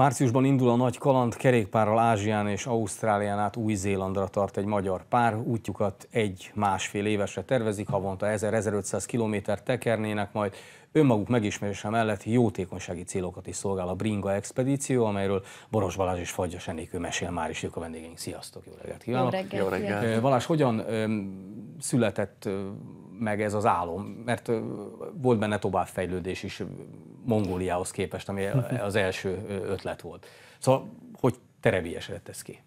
Márciusban indul a nagy kaland, kerékpárral Ázsián és Ausztrálián át Új-Zélandra tart egy magyar pár. Útjukat egy-másfél évesre tervezik, havonta 1000-1500 kilométer tekernének, majd önmaguk megismerése mellett jótékonysági célokat is szolgál a Bringa expedíció, amelyről Boros Balázs és Fagyas Enékő mesél már is, ők a vendégeink. Sziasztok, jó reggelt kívánok! Jó reggelt! Jó reggelt. Balázs, hogyan született meg ez az álom, mert volt benne továbbfejlődés is Mongóliához képest, ami az első ötlet volt. Szóval, hogy terebélyesedett ez ki?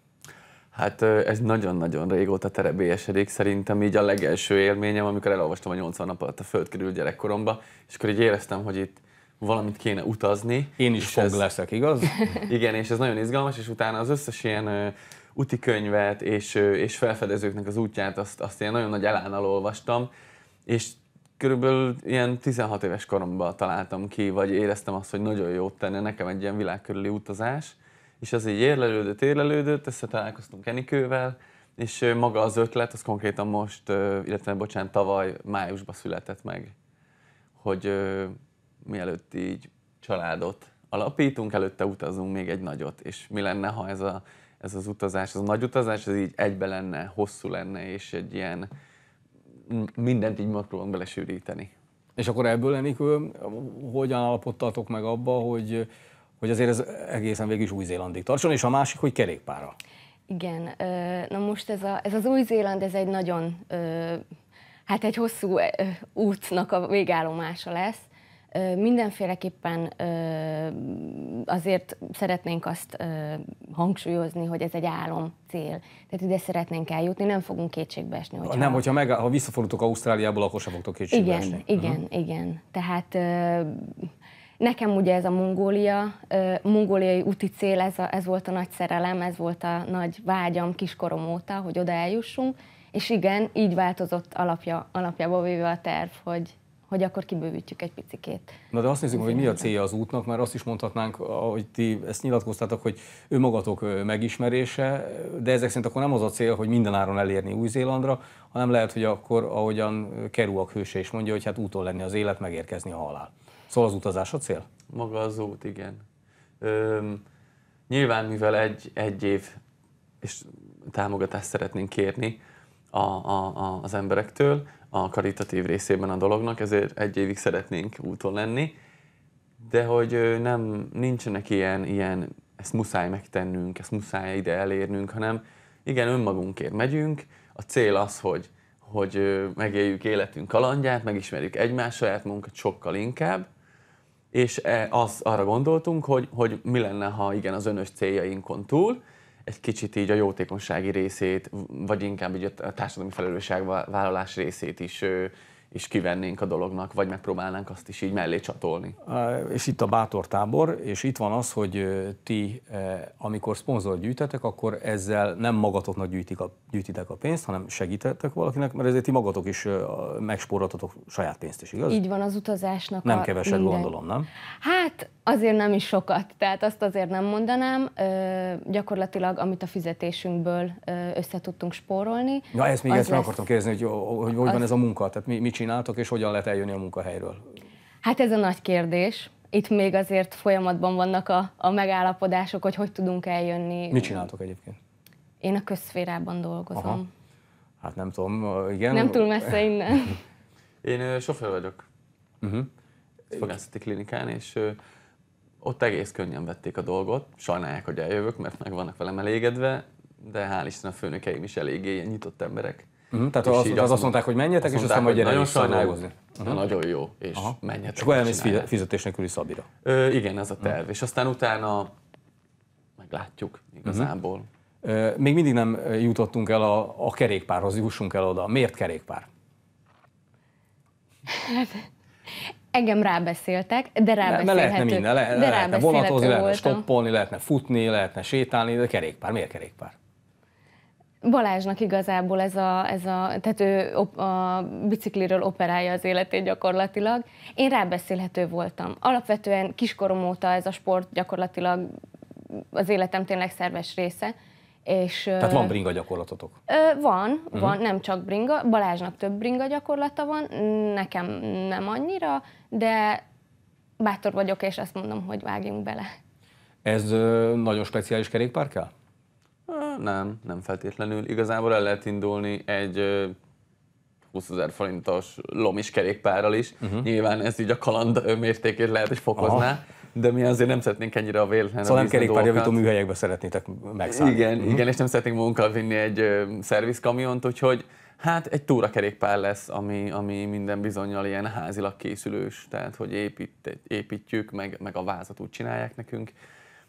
Hát ez nagyon-nagyon régóta terebélyesedik, szerintem így a legelső élményem, amikor elolvastam a 80 nap alatt a Föld körül gyerekkoromba, és akkor így éreztem, hogy itt valamit kéne utazni. Én is fog ez, leszek, igaz? Igen, és ez nagyon izgalmas, és utána az összes ilyen útikönyvet könyvet és, és felfedezőknek az útját, azt, azt én nagyon nagy elánnal olvastam, és körülbelül ilyen 16 éves koromban találtam ki, vagy éreztem azt, hogy nagyon jót tenne nekem egy ilyen világkörüli utazás, és az így érlelődött, érlelődött, összetalálkoztunk Kenikővel, és maga az ötlet, az konkrétan most, illetve bocsánat, tavaly májusban született meg, hogy mielőtt így családot alapítunk, előtte utazunk még egy nagyot, és mi lenne, ha ez, a, ez az utazás, ez a nagy utazás, ez így egybe lenne, hosszú lenne, és egy ilyen mindent így megpróbálunk belesűríteni. És akkor ebből, hogy hogyan alapodtatok meg abba, hogy, hogy azért ez egészen végig is Új-Zélandig tartson, és a másik, hogy kerékpára. Igen, na most ez, a, ez az Új-Zéland, ez egy nagyon, hát egy hosszú útnak a végállomása lesz, Mindenféleképpen azért szeretnénk azt hangsúlyozni, hogy ez egy álom cél. Tehát ide szeretnénk eljutni, nem fogunk kétségbe esni. Hogyha... Nem, hogyha meg, ha visszafordultok Ausztráliából, akkor sem fogtok kétségbe igen, esni. Igen, uh-huh. igen. Tehát Nekem ugye ez a Mongólia, mongóliai úti cél, ez, a, ez volt a nagy szerelem, ez volt a nagy vágyam kiskorom óta, hogy oda eljussunk, és igen, így változott alapja, alapjából véve a terv, hogy hogy akkor kibővítjük egy picikét. Na de azt nézzük, hogy mi a célja az útnak, mert azt is mondhatnánk, ahogy ti ezt nyilatkoztátok, hogy önmagatok megismerése, de ezek szerint akkor nem az a cél, hogy mindenáron elérni Új-Zélandra, hanem lehet, hogy akkor, ahogyan kerúak hőse is mondja, hogy hát úton lenni az élet, megérkezni a halál. Szóval az utazás a cél? Maga az út, igen. Öm, nyilván, mivel egy, egy év és támogatást szeretnénk kérni a, a, a, az emberektől, a karitatív részében a dolognak, ezért egy évig szeretnénk úton lenni, de hogy nem, nincsenek ilyen, ilyen ezt muszáj megtennünk, ezt muszáj ide elérnünk, hanem igen, önmagunkért megyünk, a cél az, hogy, hogy megéljük életünk kalandját, megismerjük egymás saját munkat sokkal inkább, és e, az, arra gondoltunk, hogy, hogy mi lenne, ha igen, az önös céljainkon túl, egy kicsit így a jótékonysági részét, vagy inkább így a társadalmi felelősségvállalás részét is is kivennénk a dolognak, vagy megpróbálnánk azt is így mellé csatolni. És itt a bátor tábor, és itt van az, hogy ti, amikor szponzor gyűjtetek, akkor ezzel nem magatoknak gyűjtik a, gyűjtitek a pénzt, hanem segítettek valakinek, mert ezért ti magatok is megspóroltatok saját pénzt is, igaz? Így van az utazásnak. Nem keveset minden... gondolom, nem? Hát azért nem is sokat, tehát azt azért nem mondanám. Ö, gyakorlatilag, amit a fizetésünkből össze tudtunk spórolni. Na ezt még ezt meg akartam kérdezni, hogy hogy, hogy van ez a munka, tehát mi, mit csináltok, és hogyan lehet eljönni a munkahelyről? Hát ez a nagy kérdés. Itt még azért folyamatban vannak a, a megállapodások, hogy hogy tudunk eljönni. Mit csináltok egyébként? Én a közszférában dolgozom. Aha. Hát nem tudom, igen. Nem túl messze innen. Én sofőr vagyok. Uh-huh. Mhm. Fogászati klinikán, és ott egész könnyen vették a dolgot. Sajnálják, hogy eljövök, mert meg vannak velem elégedve, de hál' Isten a főnökeim is eléggé nyitott emberek. Uh-huh, tehát és az, az, az azt mondták, hogy menjetek, azt és aztán majd gyerek szanálkozni. Uh-huh. Nagyon jó, és Aha. menjetek. És akkor elmész fizetés nélküli Szabira. Ö, igen, ez a terv. Uh-huh. És aztán utána meglátjuk igazából. Uh-huh. Még mindig nem jutottunk el a, a kerékpárhoz, jussunk el oda. Miért kerékpár? Hát, engem rábeszéltek, de rábeszélhető. Mert lehetne minden, le, de lehetne vonatozni, lehetne stoppolni, lehetne futni, lehetne sétálni, de kerékpár, miért kerékpár? Balázsnak igazából ez a, ez a tehát ő op, a bicikliről operálja az életét gyakorlatilag. Én rábeszélhető voltam. Alapvetően kiskorom óta ez a sport gyakorlatilag az életem tényleg szerves része. És, Tehát van bringa gyakorlatotok? Ö, van, uh-huh. van, nem csak bringa. Balázsnak több bringa gyakorlata van, nekem nem annyira, de bátor vagyok, és azt mondom, hogy vágjunk bele. Ez nagyon speciális kerékpár kell? Nem, nem feltétlenül. Igazából el lehet indulni egy 20 ezer forintos lomis kerékpárral is. Uh-huh. Nyilván ez így a kaland mértékét lehet, hogy fokozná, Aha. de mi azért nem szeretnénk ennyire a véletlenül. Szóval nem kerékpárjavító műhelyekbe szeretnétek megszállni. Igen, uh-huh. igen, és nem szeretnénk munkkal vinni egy szervizkamiont, úgyhogy hát egy túra kerékpár lesz, ami, ami minden bizonyal ilyen házilag készülős, tehát hogy épít, építjük, meg, meg a vázat úgy csinálják nekünk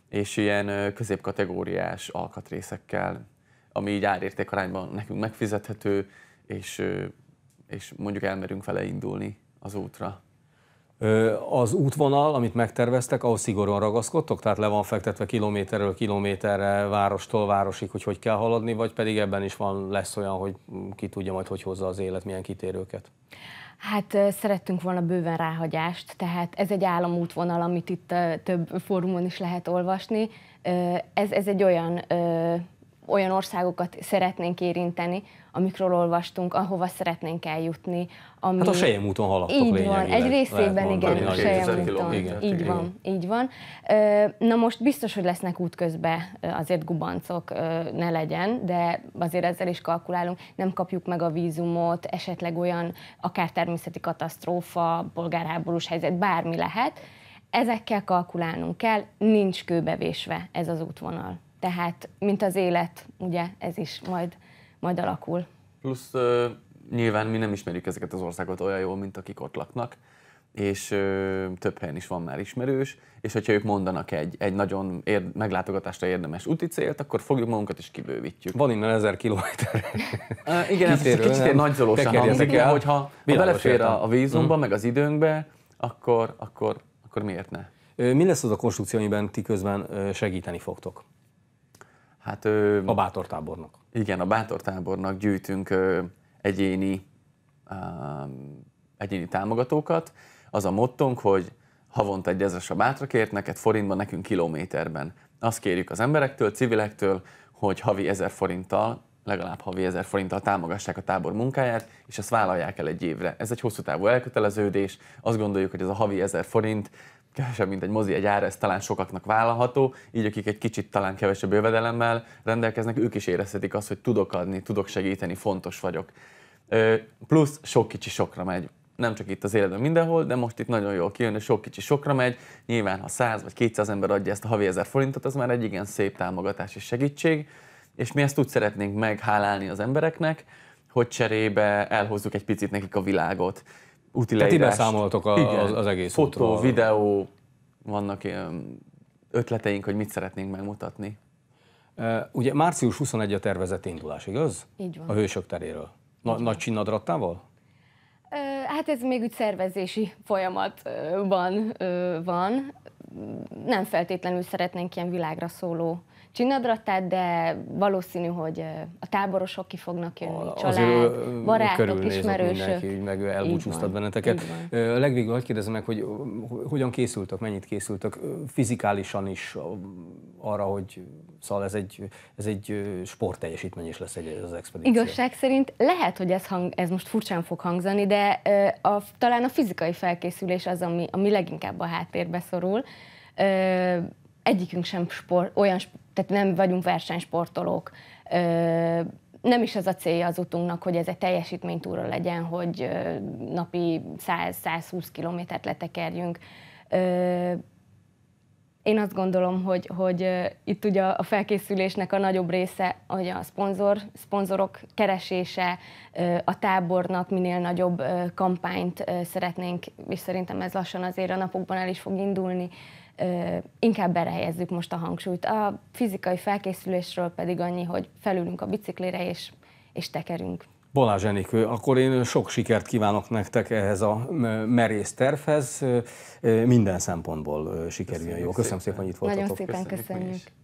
és ilyen középkategóriás alkatrészekkel, ami így árértékarányban nekünk megfizethető, és, és mondjuk elmerünk vele indulni az útra. Az útvonal, amit megterveztek, ahhoz szigorúan ragaszkodtok? Tehát le van fektetve kilométerről kilométerre, várostól városig, hogy hogy kell haladni, vagy pedig ebben is van lesz olyan, hogy ki tudja majd, hogy hozza az élet, milyen kitérőket? Hát szerettünk volna bőven ráhagyást, tehát ez egy államútvonal, amit itt több fórumon is lehet olvasni. Ez, ez egy olyan olyan országokat szeretnénk érinteni, amikről olvastunk, ahova szeretnénk eljutni. Ami... Hát a Sejem úton haladtok Így van, egy részében mondani, igen, a Sejem úton. Igen, így igen. van, így van. Na most biztos, hogy lesznek útközben azért gubancok, ne legyen, de azért ezzel is kalkulálunk, nem kapjuk meg a vízumot, esetleg olyan akár természeti katasztrófa, polgárháborús helyzet, bármi lehet. Ezekkel kalkulálnunk kell, nincs kőbevésve ez az útvonal tehát mint az élet, ugye ez is majd, majd alakul. Plusz nyilván mi nem ismerjük ezeket az országokat olyan jól, mint akik ott laknak, és ö, több helyen is van már ismerős, és hogyha ők mondanak egy, egy nagyon ér, meglátogatásra érdemes úti célt, akkor fogjuk magunkat is kibővítjük. Van innen ezer kilométer. Uh, igen, ez egy kicsit nagyzolósan hangzik, hogy hogyha ha belefér a, a vízumba, mm. meg az időnkbe, akkor, akkor, akkor miért ne? Mi lesz az a konstrukció, amiben ti közben segíteni fogtok? Hát, ö, a bátortábornak. Igen, a bátortábornak gyűjtünk ö, egyéni, ö, egyéni támogatókat. Az a mottunk, hogy havonta egy ezres a bátrakért, neked forintban, nekünk kilométerben. Azt kérjük az emberektől, civilektől, hogy havi ezer forinttal legalább havi 1000 forinttal támogassák a tábor munkáját, és ezt vállalják el egy évre. Ez egy hosszú távú elköteleződés, azt gondoljuk, hogy ez a havi 1000 forint kevesebb, mint egy mozi egy ára, ez talán sokaknak vállalható, így akik egy kicsit talán kevesebb jövedelemmel rendelkeznek, ők is érezhetik azt, hogy tudok adni, tudok segíteni, fontos vagyok. Plusz sok kicsi sokra megy nem csak itt az életben mindenhol, de most itt nagyon jól kijön, hogy sok kicsi sokra megy. Nyilván, ha 100 vagy 200 ember adja ezt a havi 1000 forintot, az már egy igen szép támogatás és segítség és mi ezt úgy szeretnénk meghálálni az embereknek, hogy cserébe elhozzuk egy picit nekik a világot. Úti Tehát leírást. ti beszámoltok a, Igen, az, az egész Fotó, útról. videó, vannak ötleteink, hogy mit szeretnénk megmutatni. Uh, ugye március 21 a tervezett indulás, igaz? Így van. A Hősök teréről. Na, nagy csinnadrattával? Uh, hát ez még úgy szervezési folyamatban uh, van. Nem feltétlenül szeretnénk ilyen világra szóló csinadratát, de valószínű, hogy a táborosok ki fognak jönni, a, család, barátok, ismerősök. Mindenki, meg elbúcsúztat benneteket. Legvégül hagyd kérdezem meg, hogy hogyan készültök, mennyit készültök fizikálisan is arra, hogy szóval ez egy, ez egy teljesítmény is lesz egy, az expedíció. Igazság szerint lehet, hogy ez, hang, ez most furcsán fog hangzani, de a, talán a fizikai felkészülés az, ami, ami leginkább a háttérbe szorul. Egyikünk sem sport, olyan tehát nem vagyunk versenysportolók. Nem is az a célja az utunknak, hogy ez egy teljesítménytúra legyen, hogy napi 100-120 kilométert letekerjünk. Én azt gondolom, hogy, hogy itt ugye a felkészülésnek a nagyobb része hogy a szponzor, szponzorok keresése, a tábornak minél nagyobb kampányt szeretnénk, és szerintem ez lassan azért a napokban el is fog indulni, inkább erre helyezzük most a hangsúlyt. A fizikai felkészülésről pedig annyi, hogy felülünk a biciklire és, és tekerünk. Balázs Enikő, akkor én sok sikert kívánok nektek ehhez a merész tervhez. Minden szempontból sikerüljön jó Köszönöm szépen, hogy itt voltatok. Nagyon szépen köszönjük. köszönjük.